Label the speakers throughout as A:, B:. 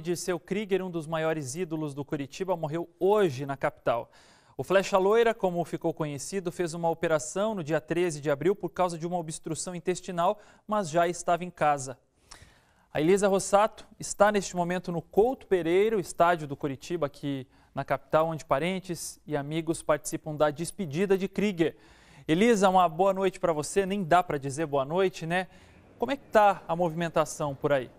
A: de seu Krieger, um dos maiores ídolos do Curitiba, morreu hoje na capital. O Flecha Loira, como ficou conhecido, fez uma operação no dia 13 de abril por causa de uma obstrução intestinal, mas já estava em casa. A Elisa Rossato está neste momento no Couto Pereira, estádio do Curitiba, aqui na capital, onde parentes e amigos participam da despedida de Krieger. Elisa, uma boa noite para você. Nem dá para dizer boa noite, né? Como é que tá a movimentação por aí?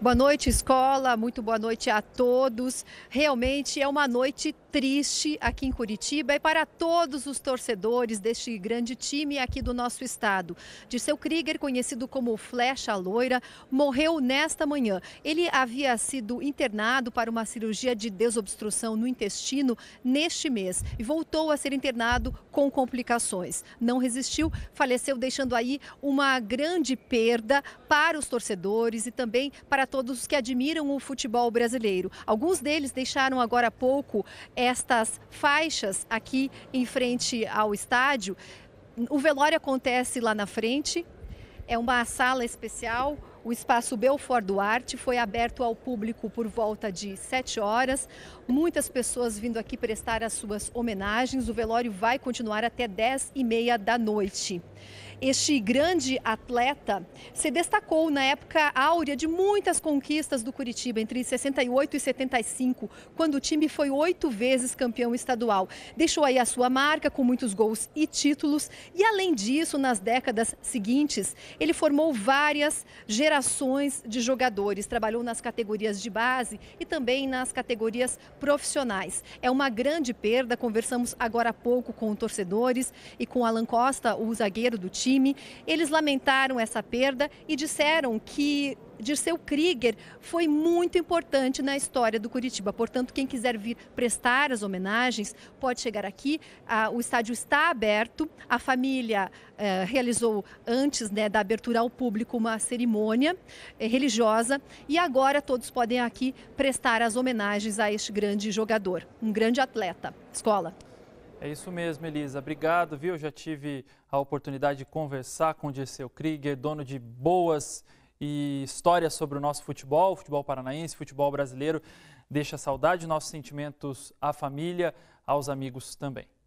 B: Boa noite, escola. Muito boa noite a todos. Realmente é uma noite triste aqui em Curitiba e para todos os torcedores deste grande time aqui do nosso estado. Dirceu Krieger, conhecido como Flecha Loira, morreu nesta manhã. Ele havia sido internado para uma cirurgia de desobstrução no intestino neste mês e voltou a ser internado com complicações. Não resistiu, faleceu, deixando aí uma grande perda para os torcedores e também para todos os que admiram o futebol brasileiro. Alguns deles deixaram agora há pouco estas faixas aqui em frente ao estádio. O velório acontece lá na frente, é uma sala especial. O espaço Belfort Duarte foi aberto ao público por volta de 7 horas. Muitas pessoas vindo aqui prestar as suas homenagens. O velório vai continuar até 10 e meia da noite. Este grande atleta se destacou na época áurea de muitas conquistas do Curitiba, entre 68 e 75, quando o time foi oito vezes campeão estadual. Deixou aí a sua marca com muitos gols e títulos, e além disso, nas décadas seguintes, ele formou várias gerações de jogadores. Trabalhou nas categorias de base e também nas categorias profissionais. É uma grande perda, conversamos agora há pouco com torcedores e com Alan Costa, o zagueiro do time time. Eles lamentaram essa perda e disseram que Dirceu Krieger foi muito importante na história do Curitiba. Portanto, quem quiser vir prestar as homenagens pode chegar aqui. Ah, o estádio está aberto. A família eh, realizou, antes né, da abertura ao público, uma cerimônia eh, religiosa. E agora todos podem aqui prestar as homenagens a este grande jogador, um grande atleta. Escola.
A: É isso mesmo, Elisa. Obrigado, viu? Já tive a oportunidade de conversar com o Dirceu Krieger, dono de boas e histórias sobre o nosso futebol, futebol paranaense, futebol brasileiro. Deixa saudade, nossos sentimentos à família, aos amigos também.